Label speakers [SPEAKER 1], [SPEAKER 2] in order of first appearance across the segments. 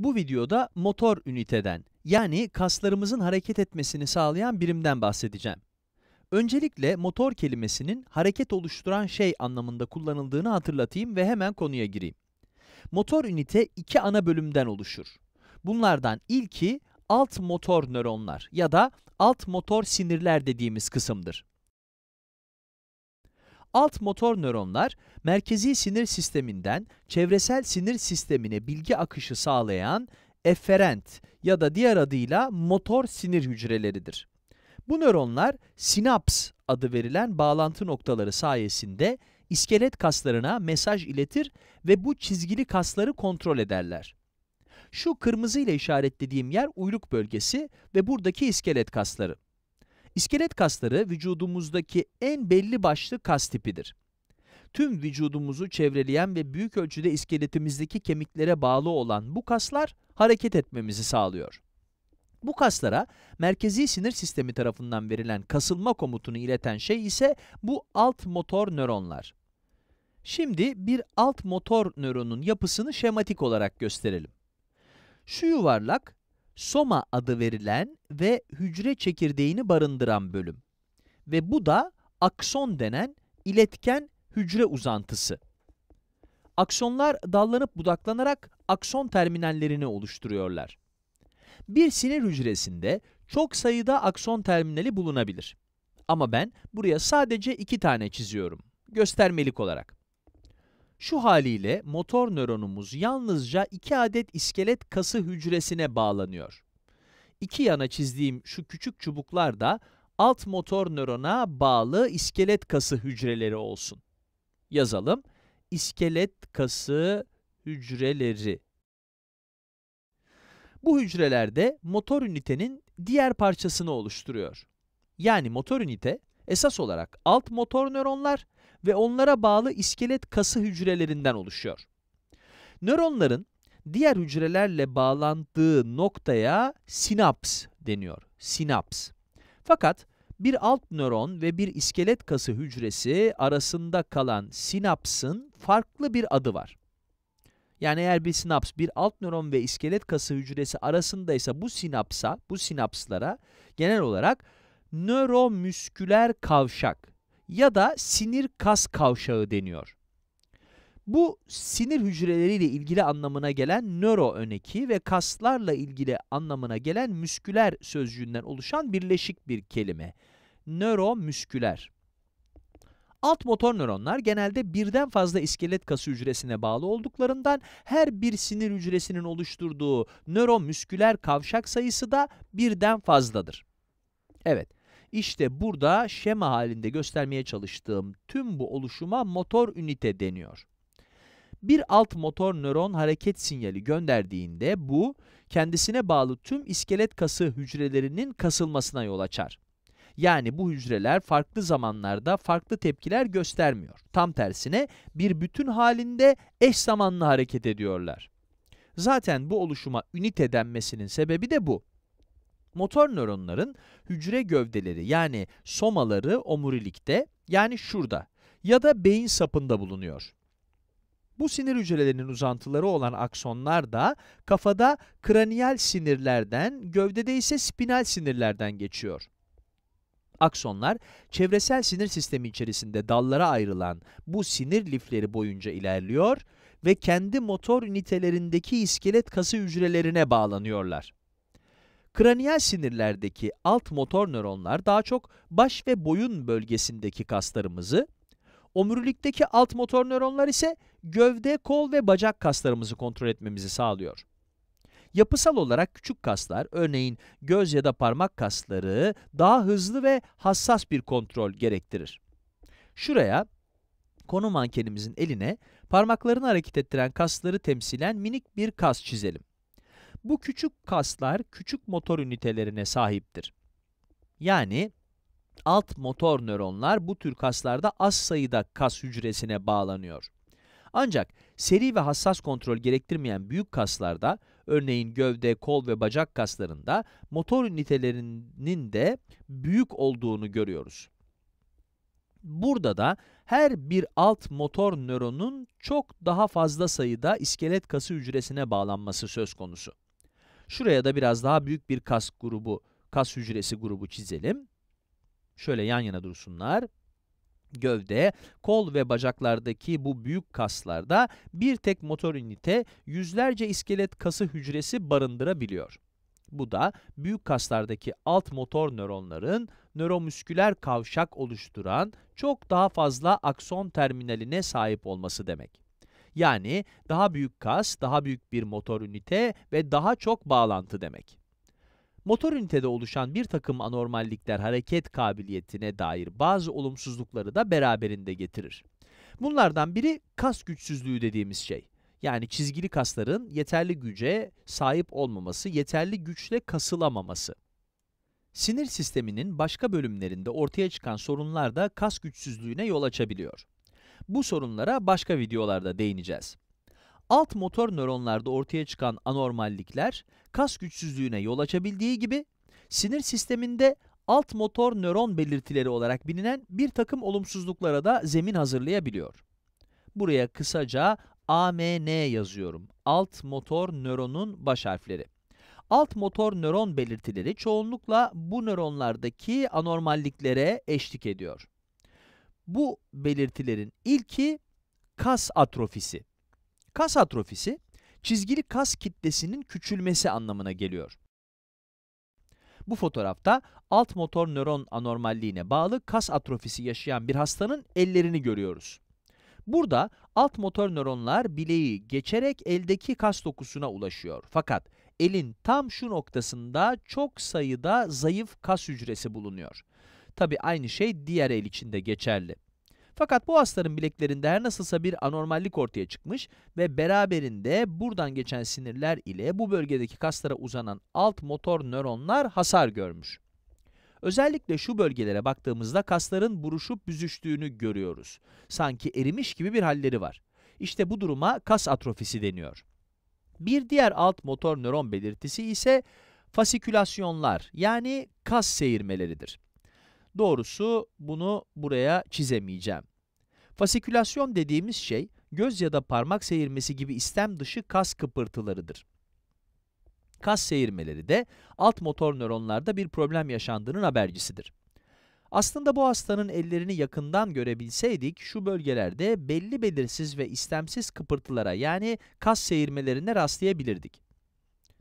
[SPEAKER 1] Bu videoda motor üniteden, yani kaslarımızın hareket etmesini sağlayan birimden bahsedeceğim. Öncelikle motor kelimesinin hareket oluşturan şey anlamında kullanıldığını hatırlatayım ve hemen konuya gireyim. Motor ünite iki ana bölümden oluşur. Bunlardan ilki alt motor nöronlar ya da alt motor sinirler dediğimiz kısımdır. Alt motor nöronlar merkezi sinir sisteminden çevresel sinir sistemine bilgi akışı sağlayan efferent ya da diğer adıyla motor sinir hücreleridir. Bu nöronlar sinaps adı verilen bağlantı noktaları sayesinde iskelet kaslarına mesaj iletir ve bu çizgili kasları kontrol ederler. Şu kırmızı ile işaretlediğim yer uyluk bölgesi ve buradaki iskelet kasları. İskelet kasları vücudumuzdaki en belli başlı kas tipidir. Tüm vücudumuzu çevreleyen ve büyük ölçüde iskeletimizdeki kemiklere bağlı olan bu kaslar hareket etmemizi sağlıyor. Bu kaslara merkezi sinir sistemi tarafından verilen kasılma komutunu ileten şey ise bu alt motor nöronlar. Şimdi bir alt motor nöronun yapısını şematik olarak gösterelim. Şu yuvarlak soma adı verilen ve hücre çekirdeğini barındıran bölüm. Ve bu da akson denen iletken hücre uzantısı. Aksonlar dallanıp budaklanarak akson terminallerini oluşturuyorlar. Bir sinir hücresinde çok sayıda akson terminali bulunabilir. Ama ben buraya sadece iki tane çiziyorum, göstermelik olarak. Şu haliyle motor nöronumuz yalnızca iki adet iskelet kası hücresine bağlanıyor. İki yana çizdiğim şu küçük çubuklar da alt motor nörona bağlı iskelet kası hücreleri olsun. Yazalım. İskelet kası hücreleri. Bu hücreler de motor ünitenin diğer parçasını oluşturuyor. Yani motor ünite esas olarak alt motor nöronlar ve onlara bağlı iskelet kası hücrelerinden oluşuyor. Nöronların diğer hücrelerle bağlandığı noktaya sinaps deniyor. Sinaps. Fakat bir alt nöron ve bir iskelet kası hücresi arasında kalan sinapsın farklı bir adı var. Yani eğer bir sinaps bir alt nöron ve iskelet kası hücresi arasındaysa bu sinapsa, bu sinapslara genel olarak nöromüsküler kavşak ya da sinir kas kavşağı deniyor. Bu sinir hücreleriyle ilgili anlamına gelen nöro öneki ve kaslarla ilgili anlamına gelen müsküler sözcüğünden oluşan birleşik bir kelime. Nöromüsküler. Alt motor nöronlar genelde birden fazla iskelet kası hücresine bağlı olduklarından her bir sinir hücresinin oluşturduğu nöromüsküler kavşak sayısı da birden fazladır. Evet, işte burada şema halinde göstermeye çalıştığım tüm bu oluşuma motor ünite deniyor. Bir alt motor nöron hareket sinyali gönderdiğinde bu, kendisine bağlı tüm iskelet kası hücrelerinin kasılmasına yol açar. Yani bu hücreler farklı zamanlarda farklı tepkiler göstermiyor. Tam tersine bir bütün halinde eş zamanlı hareket ediyorlar. Zaten bu oluşuma ünite denmesinin sebebi de bu. Motor nöronların hücre gövdeleri yani somaları omurilikte yani şurada ya da beyin sapında bulunuyor. Bu sinir hücrelerinin uzantıları olan aksonlar da kafada kraniyel sinirlerden, gövdede ise spinal sinirlerden geçiyor. Aksonlar, çevresel sinir sistemi içerisinde dallara ayrılan bu sinir lifleri boyunca ilerliyor ve kendi motor ünitelerindeki iskelet kası hücrelerine bağlanıyorlar. Kraniyal sinirlerdeki alt motor nöronlar daha çok baş ve boyun bölgesindeki kaslarımızı, omurilikteki alt motor nöronlar ise gövde, kol ve bacak kaslarımızı kontrol etmemizi sağlıyor. Yapısal olarak küçük kaslar, örneğin göz ya da parmak kasları daha hızlı ve hassas bir kontrol gerektirir. Şuraya konu mankenimizin eline parmaklarını hareket ettiren kasları temsilen minik bir kas çizelim. Bu küçük kaslar küçük motor ünitelerine sahiptir. Yani alt motor nöronlar bu tür kaslarda az sayıda kas hücresine bağlanıyor. Ancak seri ve hassas kontrol gerektirmeyen büyük kaslarda, örneğin gövde, kol ve bacak kaslarında motor ünitelerinin de büyük olduğunu görüyoruz. Burada da her bir alt motor nöronun çok daha fazla sayıda iskelet kası hücresine bağlanması söz konusu. Şuraya da biraz daha büyük bir kas grubu, kas hücresi grubu çizelim. Şöyle yan yana dursunlar. Gövde, kol ve bacaklardaki bu büyük kaslarda bir tek motor ünite yüzlerce iskelet kası hücresi barındırabiliyor. Bu da büyük kaslardaki alt motor nöronların nöromüsküler kavşak oluşturan çok daha fazla akson terminaline sahip olması demek. Yani daha büyük kas, daha büyük bir motor ünite ve daha çok bağlantı demek. Motor ünitede oluşan bir takım anormallikler hareket kabiliyetine dair bazı olumsuzlukları da beraberinde getirir. Bunlardan biri kas güçsüzlüğü dediğimiz şey. Yani çizgili kasların yeterli güce sahip olmaması, yeterli güçle kasılamaması. Sinir sisteminin başka bölümlerinde ortaya çıkan sorunlar da kas güçsüzlüğüne yol açabiliyor. Bu sorunlara başka videolarda değineceğiz. Alt motor nöronlarda ortaya çıkan anormallikler kas güçsüzlüğüne yol açabildiği gibi sinir sisteminde alt motor nöron belirtileri olarak bilinen bir takım olumsuzluklara da zemin hazırlayabiliyor. Buraya kısaca AMN yazıyorum. Alt motor nöronun baş harfleri. Alt motor nöron belirtileri çoğunlukla bu nöronlardaki anormalliklere eşlik ediyor bu belirtilerin ilki kas atrofisi. Kas atrofisi çizgili kas kitlesinin küçülmesi anlamına geliyor. Bu fotoğrafta alt motor nöron anormalliğine bağlı kas atrofisi yaşayan bir hastanın ellerini görüyoruz. Burada alt motor nöronlar bileği geçerek eldeki kas dokusuna ulaşıyor. Fakat elin tam şu noktasında çok sayıda zayıf kas hücresi bulunuyor. Tabi aynı şey diğer el için de geçerli. Fakat bu hastaların bileklerinde her nasılsa bir anormallik ortaya çıkmış ve beraberinde buradan geçen sinirler ile bu bölgedeki kaslara uzanan alt motor nöronlar hasar görmüş. Özellikle şu bölgelere baktığımızda kasların buruşup büzüştüğünü görüyoruz. Sanki erimiş gibi bir halleri var. İşte bu duruma kas atrofisi deniyor. Bir diğer alt motor nöron belirtisi ise fasikülasyonlar yani kas seyirmeleridir. Doğrusu bunu buraya çizemeyeceğim. Fasikülasyon dediğimiz şey, göz ya da parmak seyirmesi gibi istem dışı kas kıpırtılarıdır. Kas seyirmeleri de alt motor nöronlarda bir problem yaşandığının habercisidir. Aslında bu hastanın ellerini yakından görebilseydik, şu bölgelerde belli belirsiz ve istemsiz kıpırtılara yani kas seyirmelerine rastlayabilirdik.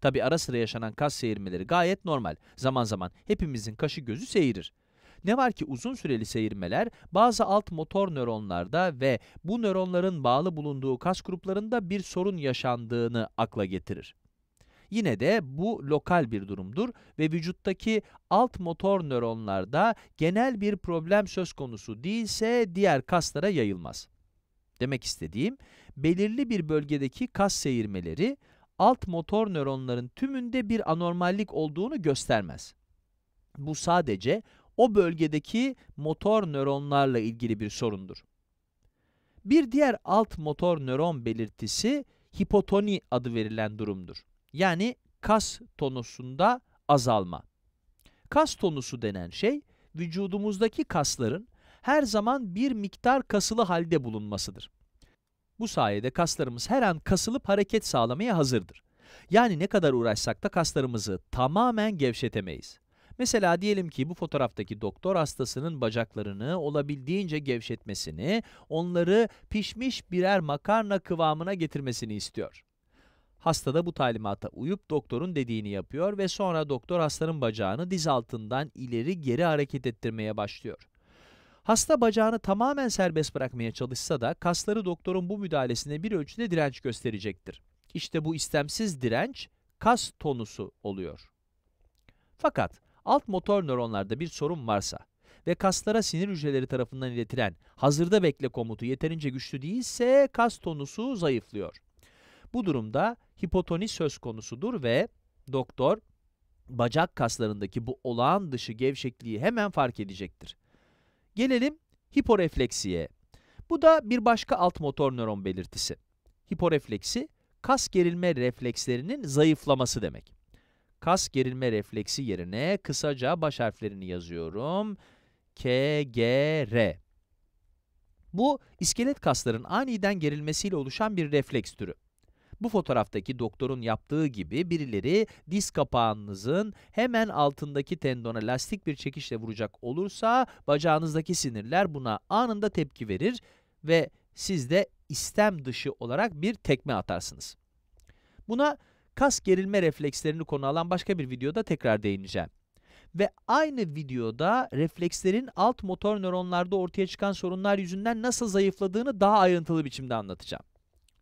[SPEAKER 1] Tabi ara sıra yaşanan kas seyirmeleri gayet normal. Zaman zaman hepimizin kaşı gözü seyirir. Ne var ki uzun süreli seyirmeler bazı alt motor nöronlarda ve bu nöronların bağlı bulunduğu kas gruplarında bir sorun yaşandığını akla getirir. Yine de bu lokal bir durumdur ve vücuttaki alt motor nöronlarda genel bir problem söz konusu değilse diğer kaslara yayılmaz. Demek istediğim, belirli bir bölgedeki kas seyirmeleri alt motor nöronların tümünde bir anormallik olduğunu göstermez. Bu sadece o bölgedeki motor nöronlarla ilgili bir sorundur. Bir diğer alt motor nöron belirtisi hipotoni adı verilen durumdur. Yani kas tonusunda azalma. Kas tonusu denen şey vücudumuzdaki kasların her zaman bir miktar kasılı halde bulunmasıdır. Bu sayede kaslarımız her an kasılıp hareket sağlamaya hazırdır. Yani ne kadar uğraşsak da kaslarımızı tamamen gevşetemeyiz. Mesela diyelim ki bu fotoğraftaki doktor hastasının bacaklarını olabildiğince gevşetmesini, onları pişmiş birer makarna kıvamına getirmesini istiyor. Hasta da bu talimata uyup doktorun dediğini yapıyor ve sonra doktor hastanın bacağını diz altından ileri geri hareket ettirmeye başlıyor. Hasta bacağını tamamen serbest bırakmaya çalışsa da kasları doktorun bu müdahalesine bir ölçüde direnç gösterecektir. İşte bu istemsiz direnç kas tonusu oluyor. Fakat Alt motor nöronlarda bir sorun varsa ve kaslara sinir hücreleri tarafından iletilen hazırda bekle komutu yeterince güçlü değilse kas tonusu zayıflıyor. Bu durumda hipotoni söz konusudur ve doktor bacak kaslarındaki bu olağan dışı gevşekliği hemen fark edecektir. Gelelim hiporefleksiye. Bu da bir başka alt motor nöron belirtisi. Hiporefleksi, kas gerilme reflekslerinin zayıflaması demek. Kas gerilme refleksi yerine kısaca baş harflerini yazıyorum. KGR. Bu iskelet kasların aniden gerilmesiyle oluşan bir refleks türü. Bu fotoğraftaki doktorun yaptığı gibi birileri diz kapağınızın hemen altındaki tendona lastik bir çekişle vuracak olursa bacağınızdaki sinirler buna anında tepki verir ve siz de istem dışı olarak bir tekme atarsınız. Buna kas gerilme reflekslerini konu alan başka bir videoda tekrar değineceğim. Ve aynı videoda reflekslerin alt motor nöronlarda ortaya çıkan sorunlar yüzünden nasıl zayıfladığını daha ayrıntılı biçimde anlatacağım.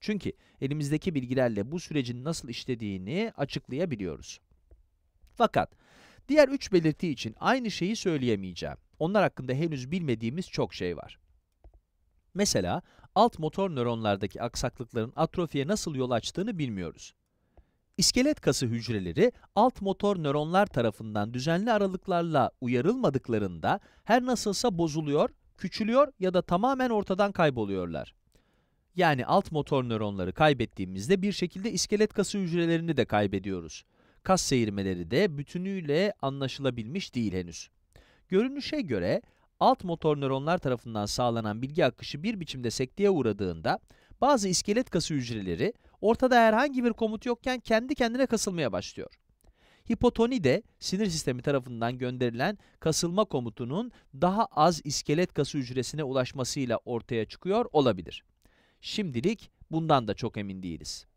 [SPEAKER 1] Çünkü elimizdeki bilgilerle bu sürecin nasıl işlediğini açıklayabiliyoruz. Fakat diğer üç belirti için aynı şeyi söyleyemeyeceğim. Onlar hakkında henüz bilmediğimiz çok şey var. Mesela alt motor nöronlardaki aksaklıkların atrofiye nasıl yol açtığını bilmiyoruz. İskelet kası hücreleri alt motor nöronlar tarafından düzenli aralıklarla uyarılmadıklarında her nasılsa bozuluyor, küçülüyor ya da tamamen ortadan kayboluyorlar. Yani alt motor nöronları kaybettiğimizde bir şekilde iskelet kası hücrelerini de kaybediyoruz. Kas seyirmeleri de bütünüyle anlaşılabilmiş değil henüz. Görünüşe göre alt motor nöronlar tarafından sağlanan bilgi akışı bir biçimde sekteye uğradığında bazı iskelet kası hücreleri ortada herhangi bir komut yokken kendi kendine kasılmaya başlıyor. Hipotoni de sinir sistemi tarafından gönderilen kasılma komutunun daha az iskelet kası hücresine ulaşmasıyla ortaya çıkıyor olabilir. Şimdilik bundan da çok emin değiliz.